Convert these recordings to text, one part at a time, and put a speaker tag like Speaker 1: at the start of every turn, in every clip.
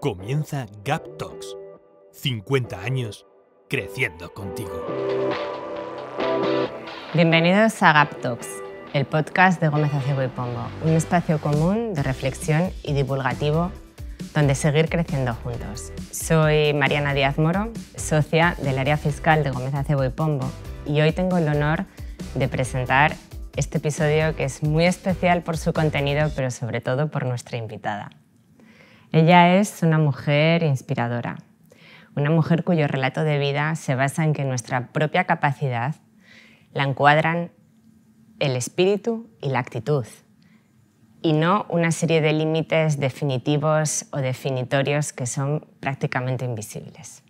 Speaker 1: Comienza Gap Talks. 50 años creciendo contigo. Bienvenidos a Gap Talks, el podcast de Gómez Acebo y Pombo, un espacio común de reflexión y divulgativo donde seguir creciendo juntos. Soy Mariana Díaz Moro, socia del área fiscal de Gómez Acebo y Pombo, y hoy tengo el honor de presentar este episodio que es muy especial por su contenido, pero sobre todo por nuestra invitada. Ella es una mujer inspiradora, una mujer cuyo relato de vida se basa en que nuestra propia capacidad la encuadran el espíritu y la actitud, y no una serie de límites definitivos o definitorios que son prácticamente invisibles.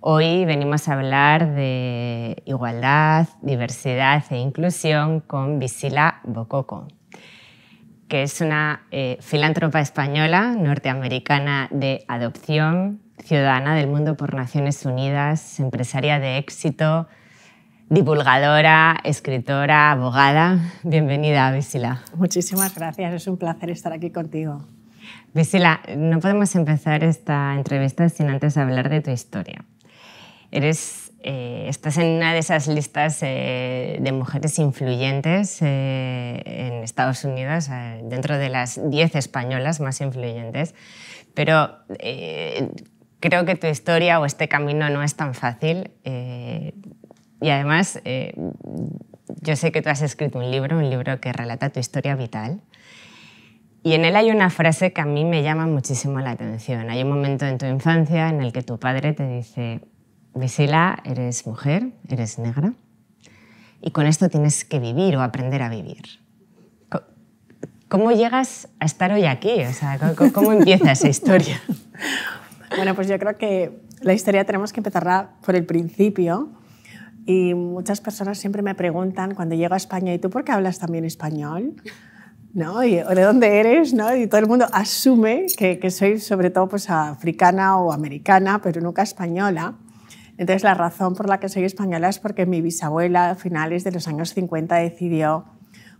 Speaker 1: Hoy venimos a hablar de igualdad, diversidad e inclusión con Visila Bococo que es una eh, filántropa española, norteamericana de adopción, ciudadana del mundo por Naciones Unidas, empresaria de éxito, divulgadora, escritora, abogada. Bienvenida, Visila.
Speaker 2: Muchísimas gracias, es un placer estar aquí contigo.
Speaker 1: Visila, no podemos empezar esta entrevista sin antes hablar de tu historia. Eres eh, estás en una de esas listas eh, de mujeres influyentes eh, en Estados Unidos, dentro de las 10 españolas más influyentes, pero creo que tu historia o este camino no es tan fácil. y además, yo sé que tú has escrito un libro, un libro que relata tu historia vital. Y en él hay una frase que a mí me llama muchísimo la atención. Hay un momento en tu infancia en el que tu padre te dice, Vesela, eres mujer, eres negra y con esto tienes que vivir o aprender a vivir. ¿Cómo llegas a estar hoy aquí? ¿cómo, empieza esa historia?
Speaker 2: bueno, pues yo creo que la historia tenemos que empezarla por el principio, y muchas personas siempre me preguntan cuando llego a España, ¿y tú por qué hablas también español? ¿No? ¿O de dónde eres? ¿No? Y todo el mundo asume que, soy sobre todo pues, africana o americana, pero nunca española. Entonces, la razón por la que soy española es porque mi bisabuela a finales de los años 50 decidió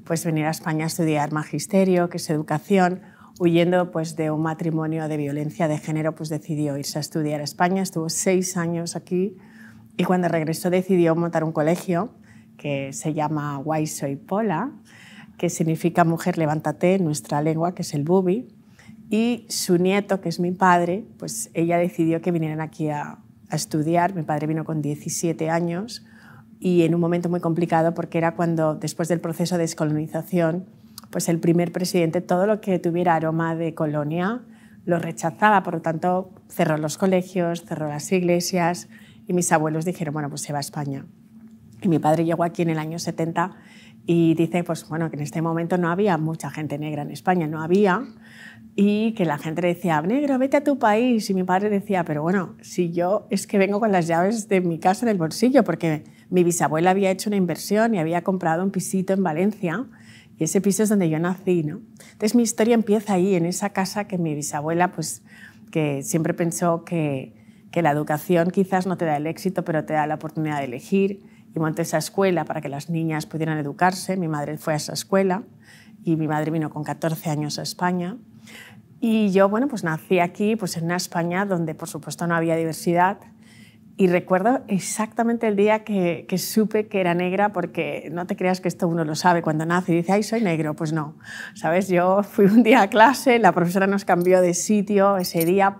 Speaker 2: pues, venir a España a estudiar magisterio, que es educación, huyendo pues, de un matrimonio de violencia de género, pues decidió irse a estudiar a España, estuvo seis años aquí y cuando regresó decidió montar un colegio que se llama Guaiso y Pola, que significa mujer levántate en nuestra lengua, que es el bubi, y su nieto, que es mi padre, pues ella decidió que vinieran aquí a, a estudiar. Mi padre vino con 17 años y en un momento muy complicado porque era cuando, después del proceso de descolonización, pues el primer presidente, todo lo que tuviera aroma de colonia, lo rechazaba. Por lo tanto, cerró los colegios, cerró las iglesias y mis abuelos dijeron, bueno, pues se va a España. Y mi padre llegó aquí en el año 70 y dice, pues bueno, que en este momento no había mucha gente negra en España, no había, y que la gente decía, negro, vete a tu país. Y mi padre decía, pero bueno, si yo es que vengo con las llaves de mi casa en el bolsillo, porque mi bisabuela había hecho una inversión y había comprado un pisito en Valencia, y ese piso es donde yo nací, ¿no? Entonces mi historia empieza ahí, en esa casa que mi bisabuela, pues, que siempre pensó que, que la educación quizás no te da el éxito, pero te da la oportunidad de elegir, y monté esa escuela para que las niñas pudieran educarse. Mi madre fue a esa escuela y mi madre vino con 14 años a España y yo, bueno, pues nací aquí, pues en una España donde por supuesto no había diversidad. Y recuerdo exactamente el día que, que, supe que era negra, porque no te creas que esto uno lo sabe cuando nace y dice, ay, soy negro. Pues no, ¿sabes? Yo fui un día a clase, la profesora nos cambió de sitio ese día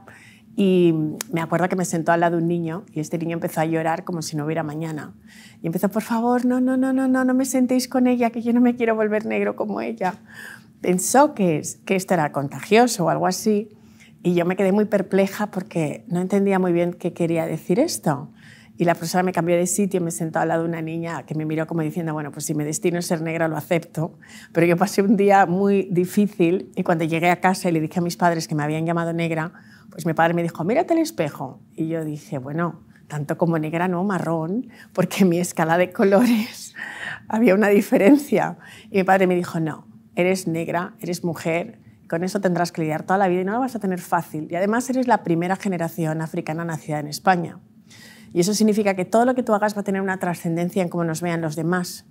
Speaker 2: y me acuerdo que me sentó al lado de un niño y este niño empezó a llorar como si no hubiera mañana. Y empezó, por favor, no, no, no, no, no, no me sentéis con ella, que yo no me quiero volver negro como ella pensó que, que esto era contagioso o algo así. Y yo me quedé muy perpleja porque no entendía muy bien qué quería decir esto. Y la profesora me cambió de sitio, y me sentó al lado de una niña que me miró como diciendo, bueno, pues si me destino a ser negra lo acepto. Pero yo pasé un día muy difícil y cuando llegué a casa y le dije a mis padres que me habían llamado negra, pues mi padre me dijo, mírate el espejo. Y yo dije, bueno, tanto como negra no, marrón, porque en mi escala de colores había una diferencia. Y mi padre me dijo, no, eres negra, eres mujer, con eso tendrás que lidiar toda la vida y no lo vas a tener fácil. Y además eres la primera generación africana nacida en España. Y eso significa que todo lo que tú hagas va a tener una trascendencia en cómo nos vean los demás.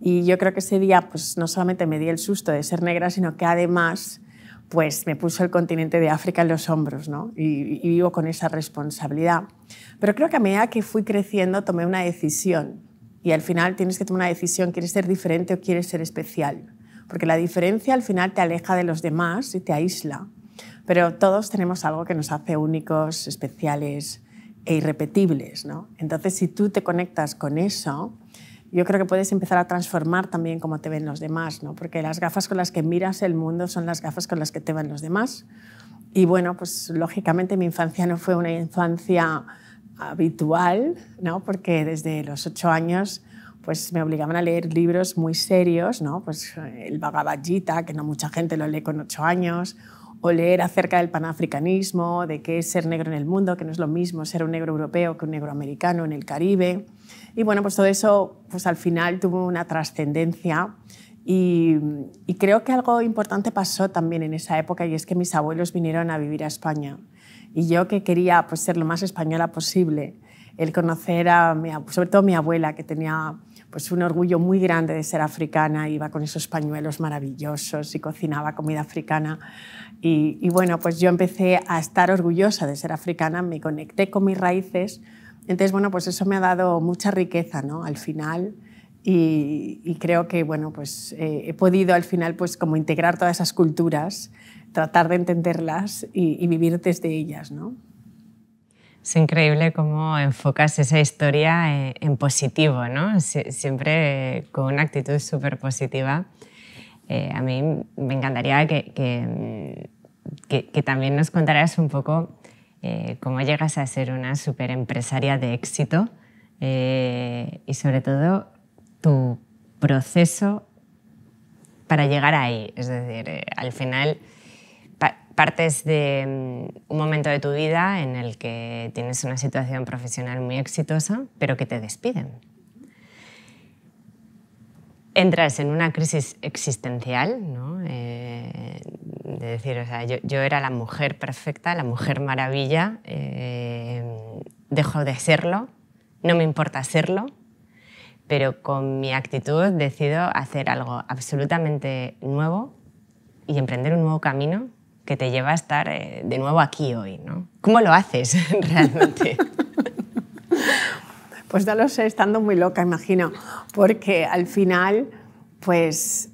Speaker 2: Y yo creo que ese día pues, no solamente me di el susto de ser negra, sino que además pues, me puso el continente de África en los hombros ¿no? y, y vivo con esa responsabilidad. Pero creo que a medida que fui creciendo tomé una decisión y al final tienes que tomar una decisión, quieres ser diferente o quieres ser especial porque la diferencia al final te aleja de los demás y te aísla. Pero todos tenemos algo que nos hace únicos, especiales e irrepetibles. ¿no? Entonces, si tú te conectas con eso, yo creo que puedes empezar a transformar también cómo te ven los demás, ¿no? porque las gafas con las que miras el mundo son las gafas con las que te ven los demás. Y bueno, pues lógicamente mi infancia no fue una infancia habitual, ¿no? porque desde los ocho años pues me obligaban a leer libros muy serios, ¿no? Pues eh, el Bhagavad Gita, que no mucha gente lo lee con ocho años, o leer acerca del panafricanismo, de qué es ser negro en el mundo, que no es lo mismo ser un negro europeo que un negro americano en el Caribe. Y bueno, pues todo eso pues al final tuvo una trascendencia y, creo que algo importante pasó también en esa época y es que mis abuelos vinieron a vivir a España y yo que quería pues, ser lo más española posible, el conocer a mi, sobre todo mi abuela que tenía pues un orgullo muy grande de ser africana, iba con esos pañuelos maravillosos y cocinaba comida africana. Y, bueno, pues yo empecé a estar orgullosa de ser africana, me conecté con mis raíces. Entonces, bueno, pues eso me ha dado mucha riqueza, ¿no? Al final, y, creo que bueno, pues, eh, he podido al final pues, como integrar todas esas culturas, tratar de entenderlas y vivir desde ellas. ¿no?
Speaker 1: Es increíble cómo enfocas esa historia eh, en positivo, ¿no? siempre con una actitud súper positiva. Eh, a mí me encantaría que, que, también nos contaras un poco eh, cómo llegas a ser una superempresaria empresaria de éxito y sobre todo tu proceso para llegar ahí. Es decir, al final partes de mm, un momento de tu vida en el que tienes una situación profesional muy exitosa, pero que te despiden. Entras en una crisis existencial, eh, de decir, o sea, yo, era la mujer perfecta, la mujer maravilla, eh, dejo de serlo, no me importa serlo, pero con mi actitud decido hacer algo absolutamente nuevo y emprender un nuevo camino que te lleva a estar eh, de nuevo aquí hoy. ¿no?
Speaker 2: ¿Cómo lo haces realmente? pues no lo sé, estando muy loca, imagino, porque al final, pues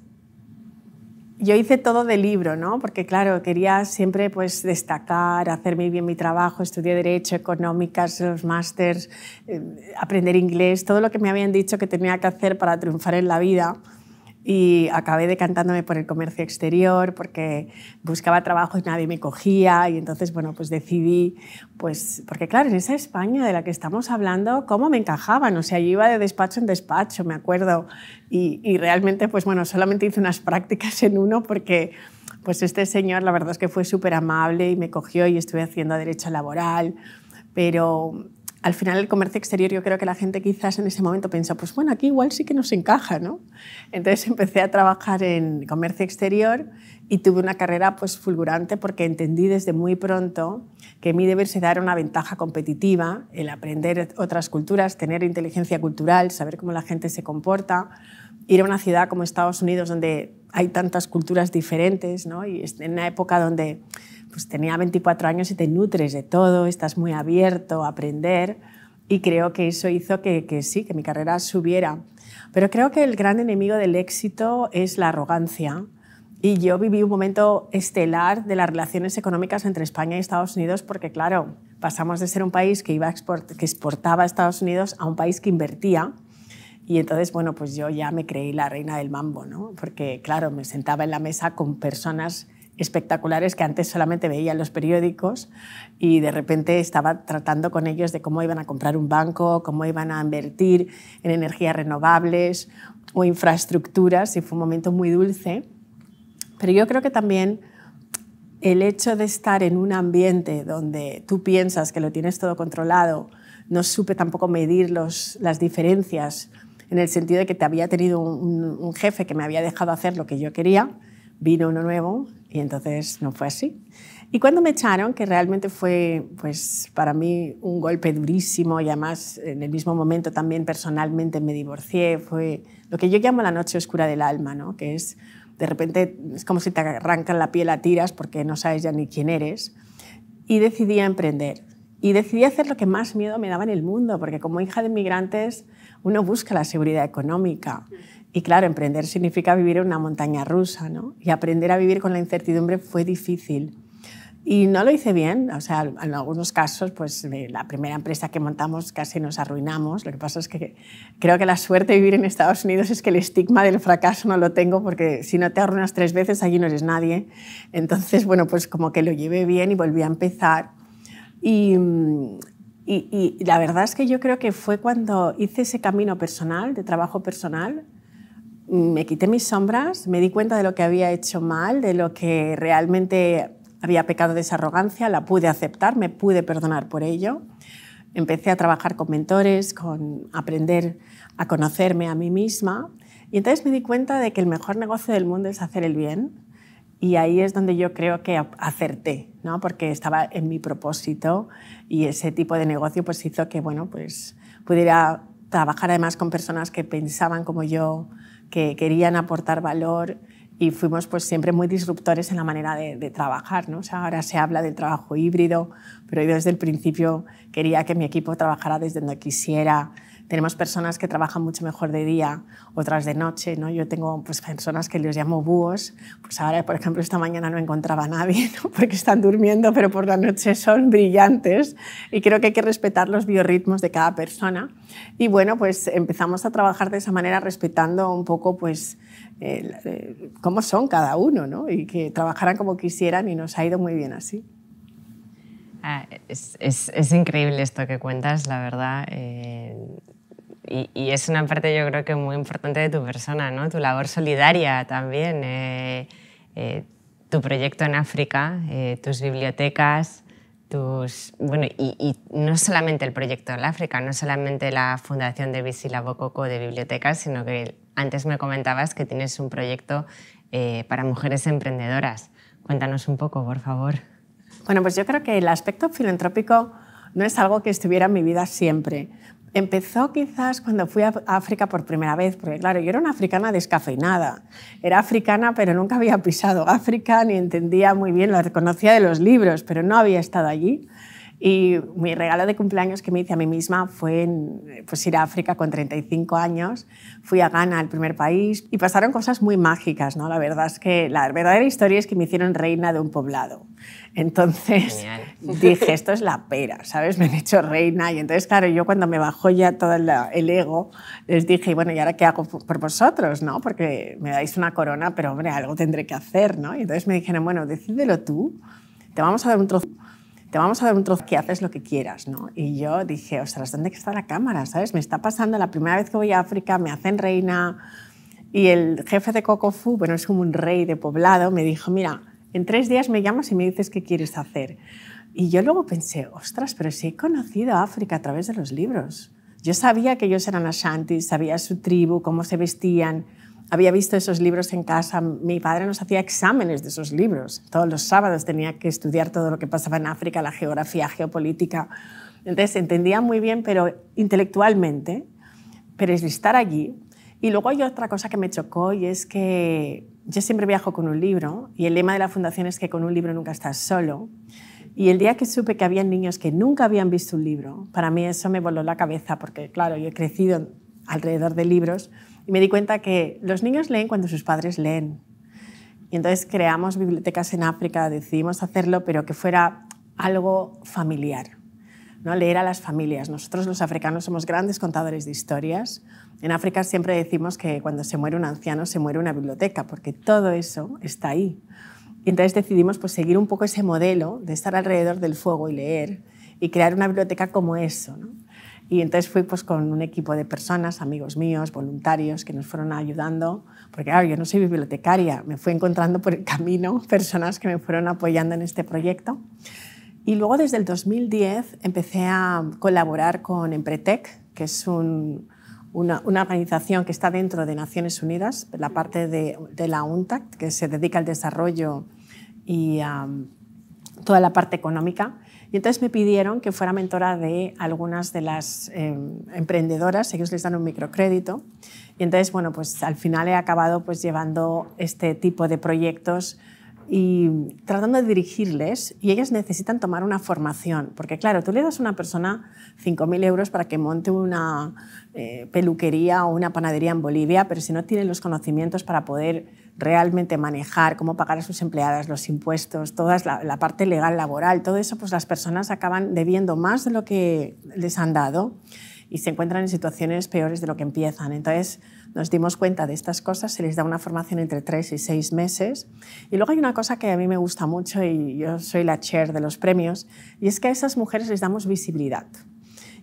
Speaker 2: yo hice todo de libro, ¿no? Porque claro, quería siempre pues destacar, hacer muy bien mi trabajo, estudié derecho, económicas, los másters, eh, aprender inglés, todo lo que me habían dicho que tenía que hacer para triunfar en la vida y acabé decantándome por el comercio exterior porque buscaba trabajo y nadie me cogía y entonces bueno pues decidí pues porque claro en esa España de la que estamos hablando cómo me encajaban o sea yo iba de despacho en despacho me acuerdo y, y realmente pues bueno solamente hice unas prácticas en uno porque pues este señor la verdad es que fue súper amable y me cogió y estuve haciendo derecho laboral pero al final el comercio exterior yo creo que la gente quizás en ese momento pensó, pues bueno, aquí igual sí que nos encaja, ¿no? Entonces empecé a trabajar en comercio exterior y tuve una carrera pues fulgurante porque entendí desde muy pronto que mi deber se dar una ventaja competitiva, el aprender otras culturas, tener inteligencia cultural, saber cómo la gente se comporta, ir a una ciudad como Estados Unidos donde hay tantas culturas diferentes, ¿no? Y en una época donde pues tenía 24 años y te nutres de todo, estás muy abierto a aprender y creo que eso hizo que, sí, que mi carrera subiera. Pero creo que el gran enemigo del éxito es la arrogancia. Y yo viví un momento estelar de las relaciones económicas entre España y Estados Unidos porque, claro, pasamos de ser un país que, iba que exportaba a Estados Unidos a un país que invertía. Y entonces, bueno, pues yo ya me creí la reina del mambo, ¿no? Porque, claro, me sentaba en la mesa con personas espectaculares que antes solamente veía en los periódicos y de repente estaba tratando con ellos de cómo iban a comprar un banco, cómo iban a invertir en energías renovables o infraestructuras y fue un momento muy dulce. Pero yo creo que también el hecho de estar en un ambiente donde tú piensas que lo tienes todo controlado, no supe tampoco medir las diferencias en el sentido de que te había tenido un jefe que me había dejado hacer lo que yo quería, vino uno nuevo y entonces no fue así. Y cuando me echaron, que realmente fue pues, para mí un golpe durísimo y además en el mismo momento también personalmente me divorcié, fue lo que yo llamo la noche oscura del alma, ¿no? que es de repente es como si te arrancan la piel a tiras porque no sabes ya ni quién eres. Y decidí emprender. Y decidí hacer lo que más miedo me daba en el mundo, porque como hija de inmigrantes uno busca la seguridad económica. Y claro, emprender significa vivir en una montaña rusa, ¿no? Y aprender a vivir con la incertidumbre fue difícil. Y no lo hice bien, o sea, en algunos casos, pues la primera empresa que montamos casi nos arruinamos. Lo que pasa es que creo que la suerte de vivir en Estados Unidos es que el estigma del fracaso no lo tengo, porque si no te arruinas tres veces, allí no eres nadie. Entonces, bueno, pues como que lo llevé bien y volví a empezar. Y, y, la verdad es que yo creo que fue cuando hice ese camino personal, de trabajo personal, me quité mis sombras, me di cuenta de lo que había hecho mal, de lo que realmente había pecado de esa arrogancia, la pude aceptar, me pude perdonar por ello. Empecé a trabajar con mentores, con aprender a conocerme a mí misma y entonces me di cuenta de que el mejor negocio del mundo es hacer el bien y ahí es donde yo creo que acerté, ¿no? porque estaba en mi propósito y ese tipo de negocio pues hizo que bueno, pues pudiera trabajar además con personas que pensaban como yo, que querían aportar valor y fuimos pues siempre muy disruptores en la manera de, trabajar. ¿no? O sea, ahora se habla del trabajo híbrido, pero yo desde el principio quería que mi equipo trabajara desde donde quisiera, tenemos personas que trabajan mucho mejor de día, otras de noche. ¿no? Yo tengo pues, personas que les llamo búhos. Pues ahora, por ejemplo, esta mañana no encontraba a nadie porque están durmiendo, pero por la noche son brillantes. Y creo que hay que respetar los biorritmos de cada persona. Y bueno, pues empezamos a trabajar de esa manera respetando un poco pues, eh, cómo son cada uno ¿no? y que trabajaran como quisieran y nos ha ido muy bien así.
Speaker 1: Ah, es, es, es, increíble esto que cuentas, la verdad. Eh, y, es una parte yo creo que muy importante de tu persona, ¿no? Tu labor solidaria también, eh, eh, tu proyecto en África, eh, tus bibliotecas, tus... Bueno, y, no solamente el proyecto en África, no solamente la fundación de Visila de bibliotecas, sino que antes me comentabas que tienes un proyecto para mujeres emprendedoras. Cuéntanos un poco, por favor.
Speaker 2: Bueno, pues yo creo que el aspecto filantrópico no es algo que estuviera en mi vida siempre. Empezó quizás cuando fui a África por primera vez, porque claro, yo era una africana descafeinada. Era africana, pero nunca había pisado África, ni entendía muy bien, lo reconocía de los libros, pero no había estado allí. Y mi regalo de cumpleaños que me hice a mí misma fue pues, ir a África con 35 años. Fui a Ghana, el primer país, y pasaron cosas muy mágicas. ¿no? La verdad es que la verdadera historia es que me hicieron reina de un poblado. Entonces dije, esto es la pera, ¿sabes? Me han hecho reina. Y entonces, claro, yo cuando me bajó ya todo el ego, les dije, bueno, ¿y ahora qué hago por vosotros? ¿no? Porque me dais una corona, pero hombre, algo tendré que hacer, ¿no? Y entonces me dijeron, bueno, decídelo tú, te vamos a dar un trozo te vamos a dar un trozo que haces lo que quieras, ¿no? Y yo dije, ostras, ¿dónde está la cámara? ¿Sabes? Me está pasando, la primera vez que voy a África me hacen reina y el jefe de Kokofu, bueno, es como un rey de poblado, me dijo, mira, en tres días me llamas y me dices qué quieres hacer. Y yo luego pensé, ostras, pero si he conocido a África a través de los libros. Yo sabía que ellos eran Ashanti, sabía su tribu, cómo se vestían, había visto esos libros en casa, mi padre nos hacía exámenes de esos libros, todos los sábados tenía que estudiar todo lo que pasaba en África, la geografía, geopolítica. Entonces entendía muy bien, pero intelectualmente, pero es estar allí. Y luego hay otra cosa que me chocó y es que yo siempre viajo con un libro y el lema de la fundación es que con un libro nunca estás solo. Y el día que supe que había niños que nunca habían visto un libro, para mí eso me voló la cabeza porque, claro, yo he crecido alrededor de libros y me di cuenta que los niños leen cuando sus padres leen. Y entonces creamos bibliotecas en África, decidimos hacerlo, pero que fuera algo familiar. ¿no? Leer a las familias. Nosotros los africanos somos grandes contadores de historias. En África siempre decimos que cuando se muere un anciano se muere una biblioteca, porque todo eso está ahí. Y entonces decidimos pues, seguir un poco ese modelo de estar alrededor del fuego y leer y crear una biblioteca como eso. ¿no? Y entonces fui pues, con un equipo de personas, amigos míos, voluntarios, que nos fueron ayudando, porque claro, yo no soy bibliotecaria, me fui encontrando por el camino personas que me fueron apoyando en este proyecto. Y luego desde el 2010 empecé a colaborar con Empretec, que es una, organización que está dentro de Naciones Unidas, la parte de, la UNTAC, que se dedica al desarrollo y a um, toda la parte económica. Y entonces me pidieron que fuera mentora de algunas de las em, emprendedoras, ellos les dan un microcrédito. Y entonces, bueno, pues al final he acabado pues llevando este tipo de proyectos y tratando de dirigirles y ellas necesitan tomar una formación, porque claro, tú le das a una persona 5.000 euros para que monte una eh, peluquería o una panadería en Bolivia, pero si no tiene los conocimientos para poder realmente manejar, cómo pagar a sus empleadas los impuestos, toda la, parte legal laboral, todo eso, pues las personas acaban debiendo más de lo que les han dado y se encuentran en situaciones peores de lo que empiezan. Entonces, nos dimos cuenta de estas cosas, se les da una formación entre tres y seis meses. Y luego hay una cosa que a mí me gusta mucho y yo soy la chair de los premios, y es que a esas mujeres les damos visibilidad.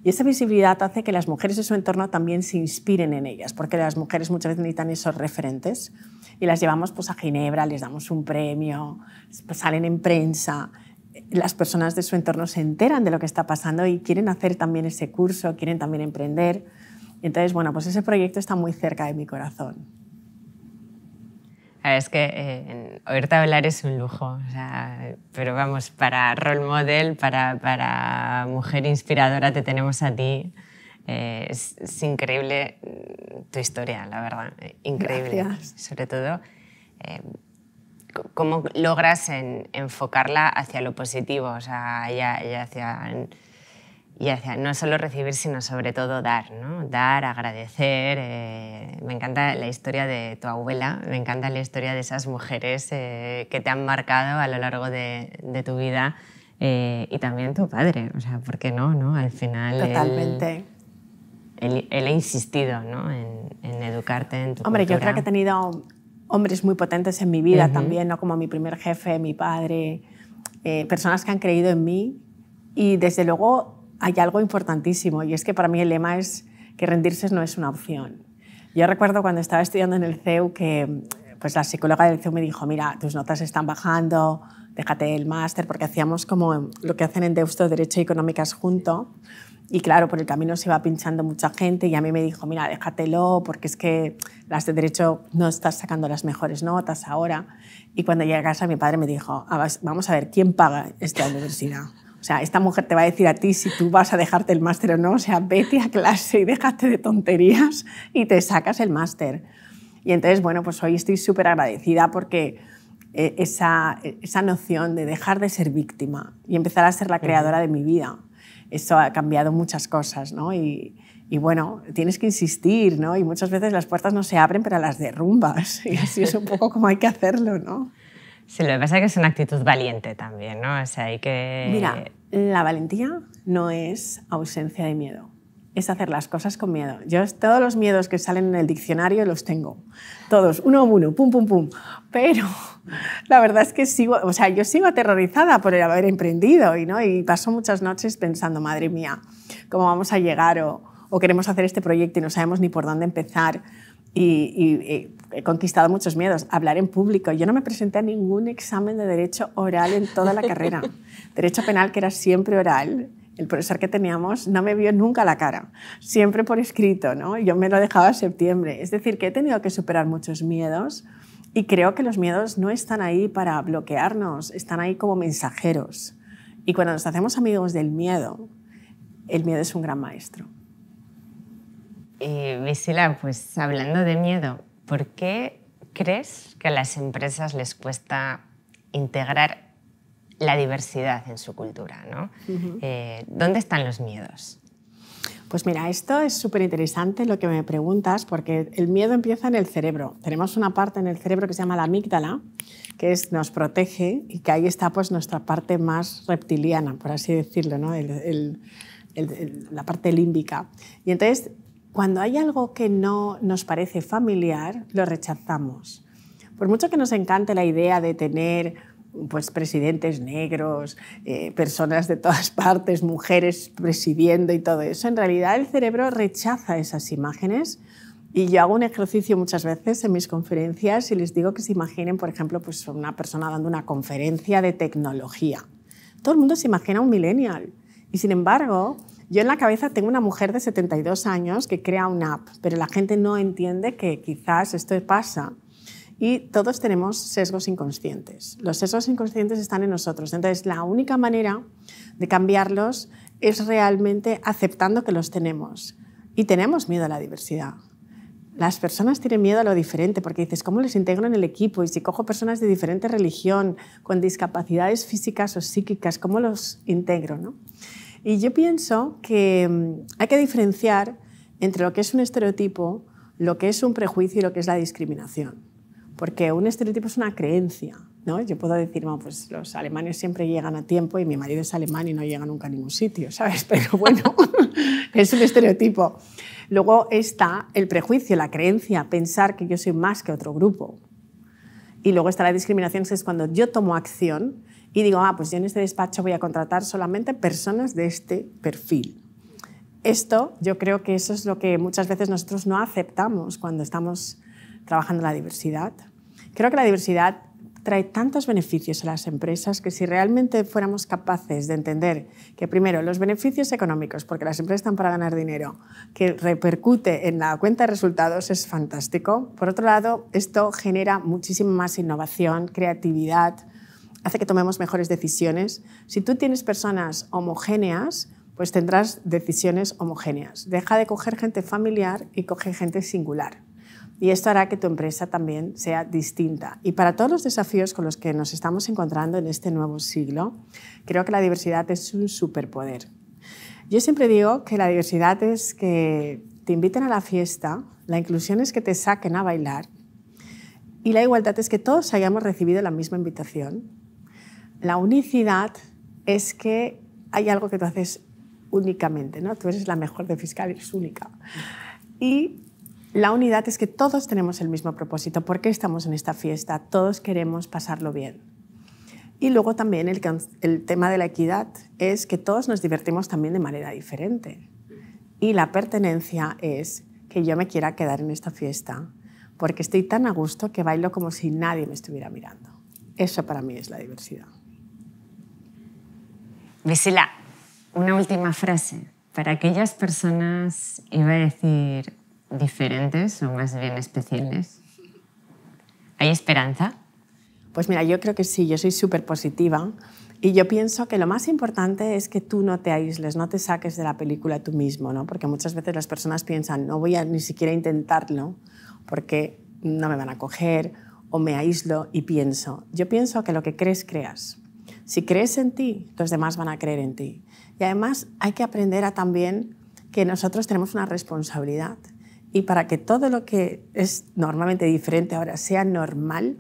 Speaker 2: Y esa visibilidad hace que las mujeres de su entorno también se inspiren en ellas, porque las mujeres muchas veces necesitan esos referentes y las llevamos pues, a Ginebra, les damos un premio, pues, salen en prensa. Las personas de su entorno se enteran de lo que está pasando y quieren hacer también ese curso, quieren también emprender. Entonces, bueno, pues ese proyecto está muy cerca de mi corazón.
Speaker 1: Es que eh, oírte hablar es un lujo, pero vamos, para role model, para, para mujer inspiradora te tenemos a ti. Eh, es, increíble mm, tu historia, la verdad. Increíble. Sobre todo, eh, cómo logras enfocarla hacia lo positivo, o sea, y, hacia, no solo recibir, sino sobre todo dar, ¿no? Dar, agradecer. Eh, me encanta la historia de tu abuela, me encanta la historia de esas mujeres que te han marcado a lo largo de, tu vida. y también tu padre, o sea, ¿por qué no? no? Al final. Totalmente él, ha insistido ¿no? en, educarte
Speaker 2: en tu Hombre, yo creo que he tenido hombres muy potentes en mi vida también, ¿no? como mi primer jefe, mi padre, eh, personas que han creído en mí. Y desde luego hay algo importantísimo, y es que para mí el lema es que rendirse no es una opción. Yo recuerdo cuando estaba estudiando en el CEU que pues, la psicóloga del CEU me dijo, mira, tus notas están bajando, déjate el máster, porque hacíamos como lo que hacen en Deusto, Derecho y Económicas junto. Y claro, por el camino se iba pinchando mucha gente y a mí me dijo, mira, déjatelo porque es que las de derecho no estás sacando las mejores notas ahora. Y cuando llegué a casa mi padre me dijo, ah, vamos a ver, ¿quién paga esta universidad? O sea, esta mujer te va a decir a ti si tú vas a dejarte el máster o no. O sea, vete a clase y déjate de tonterías y te sacas el máster. Y entonces, bueno, pues hoy estoy súper agradecida porque eh, esa, esa noción de dejar de ser víctima y empezar a ser la creadora de mi vida eso ha cambiado muchas cosas, ¿no? Y, bueno, tienes que insistir, ¿no? Y muchas veces las puertas no se abren, pero las derrumbas. Y así es un poco como hay que hacerlo, ¿no?
Speaker 1: Sí, lo que pasa es que es una actitud valiente también, ¿no? O sea, hay que... Mira,
Speaker 2: la valentía no es ausencia de miedo es hacer las cosas con miedo. Yo todos los miedos que salen en el diccionario los tengo, todos, uno a uno, pum, pum, pum. Pero la verdad es que sigo, o sea, yo sigo aterrorizada por el haber emprendido y, ¿no? y paso muchas noches pensando, madre mía, ¿cómo vamos a llegar? O, queremos hacer este proyecto y no sabemos ni por dónde empezar. Y, eh, he conquistado muchos miedos. Hablar en público. Yo no me presenté a ningún examen de derecho oral en toda la carrera. derecho penal, que era siempre oral el profesor que teníamos no me vio nunca la cara, siempre por escrito, ¿no? Yo me lo dejaba en septiembre. Es decir, que he tenido que superar muchos miedos y creo que los miedos no están ahí para bloquearnos, están ahí como mensajeros. Y cuando nos hacemos amigos del miedo, el miedo es un gran maestro.
Speaker 1: Eh, pues hablando de miedo, ¿por qué crees que a las empresas les cuesta
Speaker 2: integrar
Speaker 1: la diversidad en su cultura. ¿no? Eh, ¿Dónde están los
Speaker 2: miedos? Pues mira, esto es súper interesante lo que me preguntas, porque el miedo empieza en el cerebro. Tenemos una parte en el cerebro que se llama la amígdala, que es, nos protege y que ahí está pues, nuestra parte más reptiliana, por así decirlo, ¿no? la parte límbica. Y entonces, cuando hay algo que no nos parece familiar, lo rechazamos. Por mucho que nos encante la idea de tener pues presidentes negros, eh, personas de todas partes, mujeres presidiendo y todo eso, en realidad el cerebro rechaza esas imágenes. Y yo hago un ejercicio muchas veces en mis conferencias y les digo que se imaginen, por ejemplo, pues una persona dando una conferencia de tecnología. Todo el mundo se imagina un millennial. Y sin embargo, yo en la cabeza tengo una mujer de 72 años que crea una app, pero la gente no entiende que quizás esto pasa y todos tenemos sesgos inconscientes. Los sesgos inconscientes están en nosotros. Entonces, la única manera de cambiarlos es realmente aceptando que los tenemos. Y tenemos miedo a la diversidad. Las personas tienen miedo a lo diferente porque dices, ¿cómo les integro en el equipo? Y si cojo personas de diferente religión, con discapacidades físicas o psíquicas, ¿cómo los integro? Y yo pienso que mm, hay que diferenciar entre lo que es un estereotipo, lo que es un prejuicio y lo que es la discriminación porque un estereotipo es una creencia. ¿no? Yo puedo decir, bueno, pues los alemanes siempre llegan a tiempo y mi marido es alemán y no llega nunca a ningún sitio, ¿sabes? Pero bueno, es un estereotipo. Luego está el prejuicio, la creencia, pensar que yo soy más que otro grupo. Y luego está la discriminación, que es cuando yo tomo acción y digo, ah, pues yo en este despacho voy a contratar solamente personas de este perfil. Esto yo creo que eso es lo que muchas veces nosotros no aceptamos cuando estamos trabajando la diversidad. Creo que la diversidad trae tantos beneficios a las empresas que si realmente fuéramos capaces de entender que primero los beneficios económicos, porque las empresas están para ganar dinero, que repercute en la cuenta de resultados es fantástico. Por otro lado, esto genera muchísima más innovación, creatividad, hace que tomemos mejores decisiones. Si tú tienes personas homogéneas, pues tendrás decisiones homogéneas. Deja de coger gente familiar y coge gente singular y esto hará que tu empresa también sea distinta. Y para todos los desafíos con los que nos estamos encontrando en este nuevo siglo, creo que la diversidad es un superpoder. Yo siempre digo que la diversidad es que te inviten a la fiesta, la inclusión es que te saquen a bailar y la igualdad es que todos hayamos recibido la misma invitación. La unicidad es que hay algo que tú haces únicamente, ¿no? Tú eres la mejor de fiscal, eres única. Y la unidad es que todos tenemos el mismo propósito. ¿Por qué estamos en esta fiesta? Todos queremos pasarlo bien. Y luego también el, tema de la equidad es que todos nos divertimos también de manera diferente. Y la pertenencia es que yo me quiera quedar en esta fiesta porque estoy tan a gusto que bailo como si nadie me estuviera mirando. Eso para mí es la diversidad.
Speaker 1: Visila, una última frase. Para aquellas personas, iba a decir diferentes, o más bien especiales. ¿Hay
Speaker 2: esperanza? Pues mira, yo creo que sí, yo soy súper positiva y yo pienso que lo más importante es que tú no te aísles, no te saques de la película tú mismo, ¿no? Porque muchas veces las personas piensan, no voy a ni siquiera intentarlo porque no me van a coger o me aíslo y pienso. Yo pienso que lo que crees, creas. Si crees en ti, los demás van a creer en ti. Y además hay que aprender a también que nosotros tenemos una responsabilidad y para que todo lo que es normalmente diferente ahora sea normal,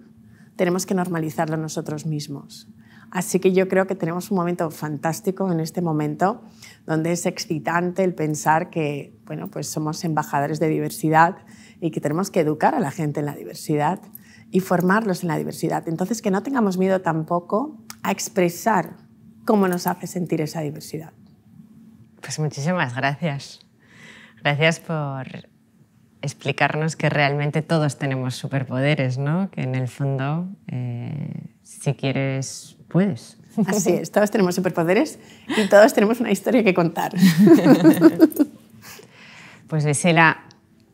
Speaker 2: tenemos que normalizarlo nosotros mismos. Así que yo creo que tenemos un momento fantástico en este momento, donde es excitante el pensar que bueno, pues somos embajadores de diversidad y que tenemos que educar a la gente en la diversidad y formarlos en la diversidad. Entonces, que no tengamos miedo tampoco a expresar cómo nos hace sentir esa diversidad. Pues
Speaker 1: muchísimas gracias. Gracias por explicarnos que realmente todos tenemos superpoderes, ¿no? Que en el fondo, eh, si quieres, puedes.
Speaker 2: Así es, todos tenemos superpoderes y todos tenemos una historia que contar.
Speaker 1: Pues Vesela,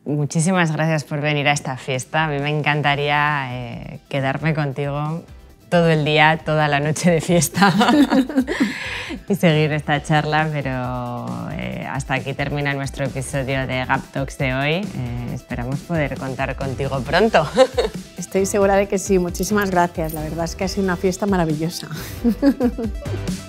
Speaker 1: muchísimas gracias por venir a esta fiesta. A mí me encantaría eh, quedarme contigo todo el día, toda la noche de fiesta y seguir esta charla, pero eh, hasta aquí termina nuestro episodio de Gap Talks de hoy. Eh, esperamos poder contar contigo pronto.
Speaker 2: Estoy segura de que sí. Muchísimas gracias. La verdad es que ha sido una fiesta maravillosa.